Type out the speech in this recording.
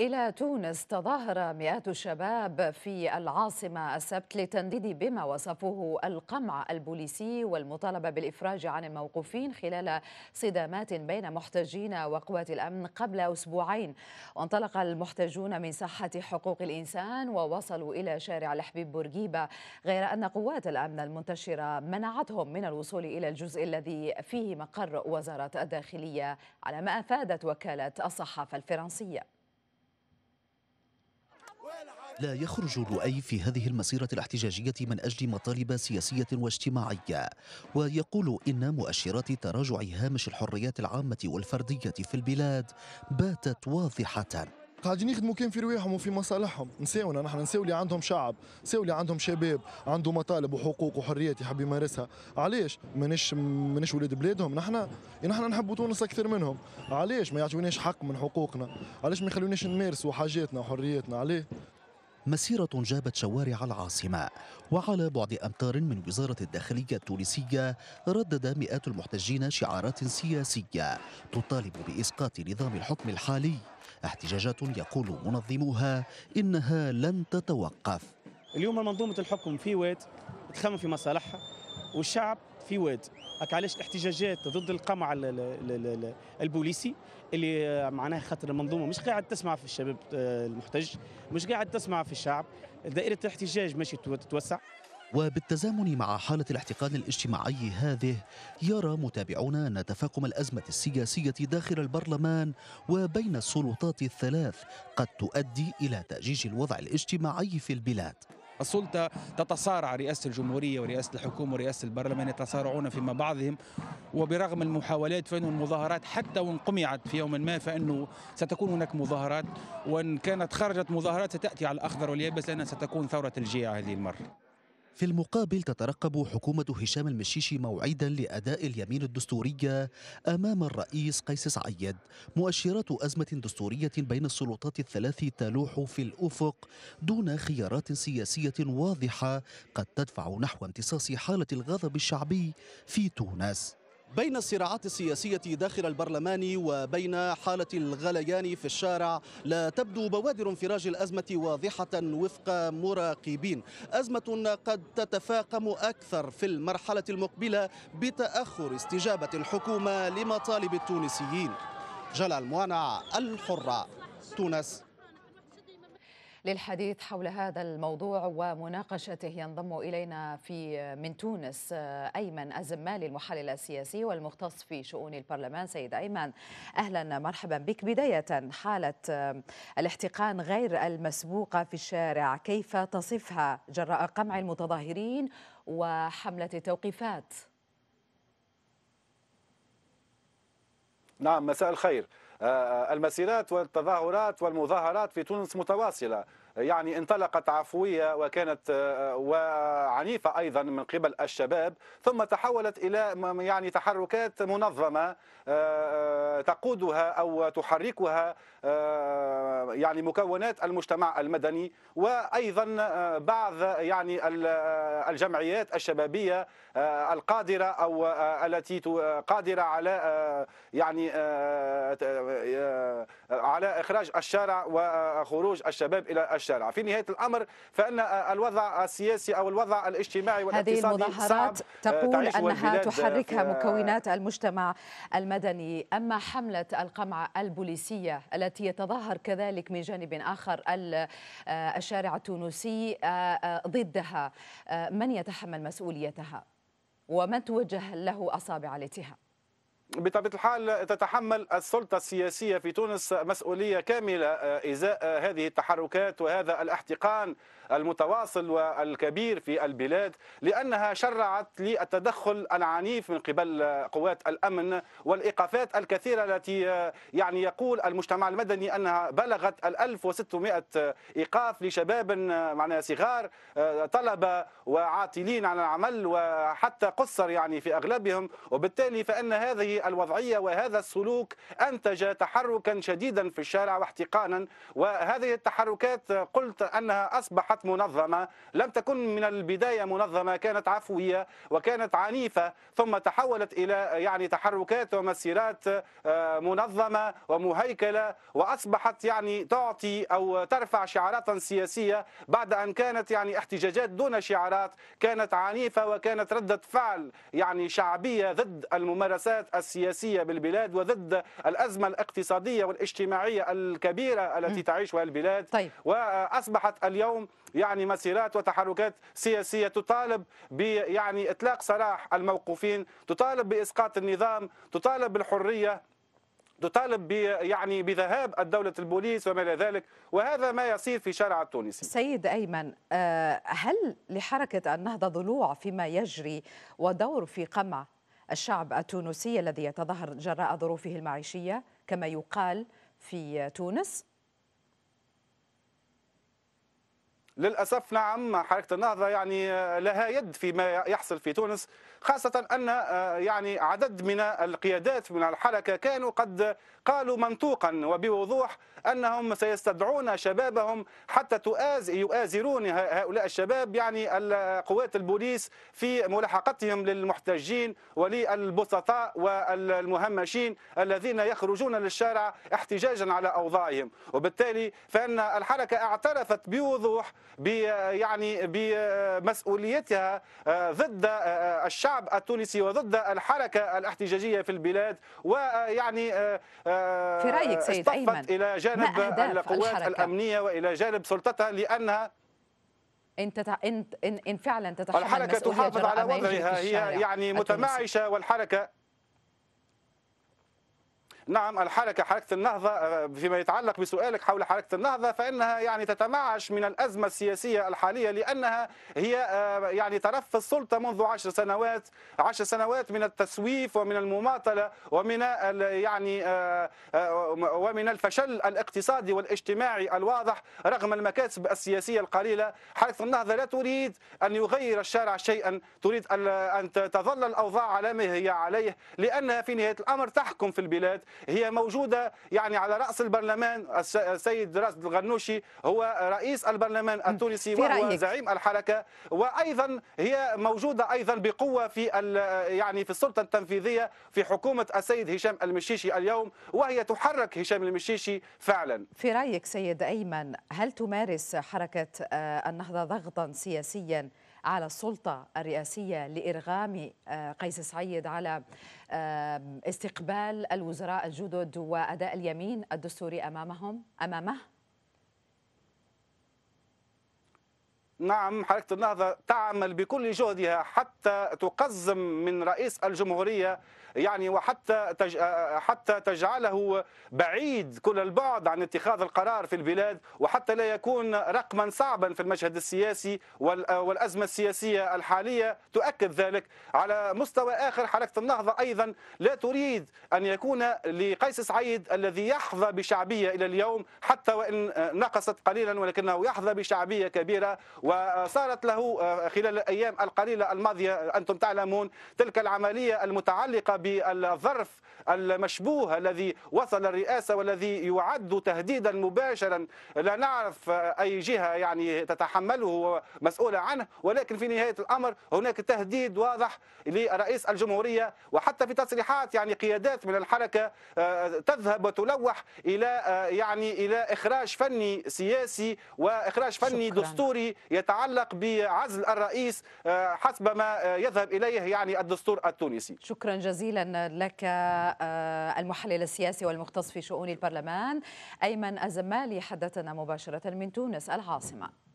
إلى تونس تظاهر مئات الشباب في العاصمة السبت لتنديد بما وصفوه القمع البوليسي والمطالبة بالإفراج عن الموقوفين خلال صدامات بين محتجين وقوات الأمن قبل أسبوعين وانطلق المحتجون من ساحة حقوق الإنسان ووصلوا إلى شارع الحبيب بورقيبة غير أن قوات الأمن المنتشرة منعتهم من الوصول إلى الجزء الذي فيه مقر وزارة الداخلية على ما أفادت وكالة الصحافة الفرنسية لا يخرج لؤي في هذه المسيرة الاحتجاجية من أجل مطالب سياسية واجتماعية ويقول إن مؤشرات تراجع هامش الحريات العامة والفردية في البلاد باتت واضحة قاعدين يخدموا كان في رواحهم وفي مصالحهم نساونا نحن نساو اللي عندهم شعب نساو اللي عندهم شباب عنده مطالب وحقوق وحريات يحب يمارسها علاش مانيش مانيش ولاد بلادهم نحن نحن نحبوا تونس اكثر منهم علاش ما يعطيوناش حق من حقوقنا علاش ما يخلوناش نمارسوا حاجاتنا وحرياتنا عليه مسيرة جابت شوارع العاصمة وعلى بعد أمتار من وزارة الداخلية التونسية ردد مئات المحتجين شعارات سياسية تطالب بإسقاط نظام الحكم الحالي احتجاجات يقول منظموها إنها لن تتوقف اليوم منظومة الحكم في واد تخمم في مصالحها والشعب في واد هكا علاش الاحتجاجات ضد القمع البوليسي اللي آه، معناه خاطر المنظومه مش قاعد تسمع في الشباب آه، المحتج مش قاعد تسمع في الشعب دائره الاحتجاج ماشي تتوسع وبالتزامن مع حالة الاحتقان الاجتماعي هذه يرى متابعون أن تفاقم الأزمة السياسية داخل البرلمان وبين السلطات الثلاث قد تؤدي إلى تأجيج الوضع الاجتماعي في البلاد السلطة تتصارع رئاسة الجمهورية ورئاسة الحكومة ورئاسة البرلمان يتصارعون فيما بعضهم وبرغم المحاولات فإن المظاهرات حتى وإن قمعت في يوم ما فإنه ستكون هناك مظاهرات وإن كانت خرجت مظاهرات ستأتي على الأخضر واليابس لأنها ستكون ثورة الجيعة هذه المرة في المقابل تترقب حكومة هشام المشيشي موعدا لأداء اليمين الدستورية أمام الرئيس قيس سعيد مؤشرات أزمة دستورية بين السلطات الثلاث تلوح في الأفق دون خيارات سياسية واضحة قد تدفع نحو امتصاص حالة الغضب الشعبي في تونس بين الصراعات السياسية داخل البرلمان وبين حالة الغليان في الشارع لا تبدو بوادر انفراج الأزمة واضحة وفق مراقبين أزمة قد تتفاقم أكثر في المرحلة المقبلة بتأخر استجابة الحكومة لمطالب التونسيين جلال موانع الحرة تونس للحديث حول هذا الموضوع ومناقشته ينضم إلينا في من تونس أيمن الزمالي المحلل السياسي والمختص في شؤون البرلمان سيد أيمن أهلا مرحبا بك بداية حالة الاحتقان غير المسبوقة في الشارع كيف تصفها جراء قمع المتظاهرين وحملة التوقيفات نعم مساء الخير آه، آه، المسيرات والتظاهرات والمظاهرات في تونس متواصلة يعني انطلقت عفوية وكانت آه، آه، وعنيفة أيضا من قبل الشباب ثم تحولت إلى يعني تحركات منظمة آه، تقودها أو تحركها يعني مكونات المجتمع المدني وأيضا بعض يعني الجمعيات الشبابية القادرة أو التي قادرة على يعني على إخراج الشارع وخروج الشباب إلى الشارع في نهاية الأمر فإن آه، الوضع السياسي أو الوضع الاجتماعي والاقتصادي هذه المظاهرات آه، تقول أنها تحركها آه، مكونات المجتمع المدني أما حملة القمع البوليسية التي يتظاهر كذلك من جانب آخر الشارع التونسي ضدها من يتحمل مسؤوليتها ومن توجه له أصابع الاتهام بطبيعه الحال تتحمل السلطه السياسيه في تونس مسؤوليه كامله آه، ازاء آه، هذه التحركات وهذا الاحتقان المتواصل والكبير في البلاد لانها شرعت للتدخل العنيف من قبل آه، قوات الامن والايقافات الكثيره التي يعني يقول المجتمع المدني انها بلغت ال 1600 ايقاف لشباب معنا صغار طلبه وعاطلين عن العمل وحتى قصر يعني في اغلبهم وبالتالي فان هذه الوضعية وهذا السلوك أنتج تحركا شديدا في الشارع واحتقانا وهذه التحركات قلت أنها أصبحت منظمة لم تكن من البداية منظمة كانت عفوية وكانت عنيفة ثم تحولت إلى يعني تحركات ومسيرات آه، منظمة ومهيكلة وأصبحت يعني تعطي أو ترفع شعارات سياسية بعد أن كانت يعني احتجاجات دون شعارات كانت عنيفة وكانت ردة فعل يعني شعبية ضد الممارسات السياسية السياسية بالبلاد وضد الأزمة الاقتصادية والاجتماعية الكبيرة التي تعيشها البلاد طيب. وأصبحت اليوم يعني مسيرات وتحركات سياسية تطالب يعني إطلاق سراح الموقوفين تطالب بإسقاط النظام تطالب بالحرية تطالب يعني بذهاب الدولة البوليس وما إلى ذلك وهذا ما يصير في شارع التونسي سيد أيمن آه، هل لحركة النهضة ضلوع فيما يجري ودور في قمع الشعب التونسي الذي يتظاهر جراء ظروفه المعيشية كما يقال في تونس؟ للاسف نعم حركه النهضه يعني آه، لها يد فيما يحصل في تونس خاصة أن آه، يعني عدد من القيادات من الحركة كانوا قد قالوا منطوقا وبوضوح أنهم سيستدعون شبابهم حتى يؤازرون هؤلاء الشباب يعني قوات البوليس في ملاحقتهم للمحتجين وللبسطاء والمهمشين الذين يخرجون للشارع احتجاجا على أوضاعهم وبالتالي فإن الحركة اعترفت بوضوح يعني بمسؤوليتها آه، ضد آه، الشعب الشعب التونسي وضد الحركة الاحتجاجية في البلاد ويعني آه، آه، آه، في رأيك سيد أيمن إلى جانب القوات الحركة؟ الأمنية وإلى جانب سلطتها لأنها إن, تتع... إن... إن فعلا تتحمل الحركة تحافظ على وضعها هي يعني متمعشة والحركة نعم الحركة حركة النهضة آه، فيما يتعلق بسؤالك حول حركة النهضة فإنها يعني تتمعش من الأزمة السياسية الحالية لأنها هي آه، يعني ترف السلطة منذ عشر سنوات عشر سنوات من التسويف ومن المماطلة ومن يعني آه، ومن الفشل الاقتصادي والاجتماعي الواضح رغم المكاسب السياسية القليلة حركة النهضة لا تريد أن يغير الشارع شيئا تريد أن تظل الأوضاع على ما هي عليه لأنها في نهاية الأمر تحكم في البلاد هي موجوده يعني على راس البرلمان السيد راشد الغنوشي هو رئيس البرلمان التونسي وهو زعيم الحركه وايضا هي موجوده ايضا بقوه في يعني في السلطه التنفيذيه في حكومه السيد هشام المشيشي اليوم وهي تحرك هشام المشيشي فعلا في رايك سيد ايمن هل تمارس حركه آه، النهضه ضغطا سياسيا على السلطة الرئاسية لإرغام آه، قيس سعيد على استقبال الوزراء الجدد وأداء اليمين الدستوري أمامهم أمامه؟ نعم حركة النهضة تعمل بكل جهدها حتى تقزم من رئيس الجمهورية يعني وحتى تج... حتى تجعله بعيد كل البعد عن اتخاذ القرار في البلاد وحتى لا يكون رقما صعبا في المشهد السياسي وال... والأزمة السياسية الحالية تؤكد ذلك على مستوى آخر حركة النهضة أيضا لا تريد أن يكون لقيس سعيد الذي يحظى بشعبية إلى اليوم حتى وإن نقصت قليلا ولكنه يحظى بشعبية كبيرة وصارت له خلال الأيام القليلة الماضية أنتم تعلمون تلك العملية المتعلقة بالظرف المشبوه الذي وصل الرئاسة والذي يعد تهديدا مباشرا لا نعرف أي جهة يعني تتحمله ومسؤولة عنه ولكن في نهاية الأمر هناك تهديد واضح لرئيس الجمهورية وحتى في تصريحات يعني قيادات من الحركة آه، تذهب وتلوح إلى آه، يعني إلى إخراج فني سياسي وإخراج فني شكرا. دستوري يتعلق بعزل الرئيس آه، حسب ما يذهب إليه يعني الدستور التونسي شكرا جزيلا جزيلا لك آه، المحلل السياسي والمختص في شؤون البرلمان أيمن الزمالي حدثنا مباشرة من تونس العاصمة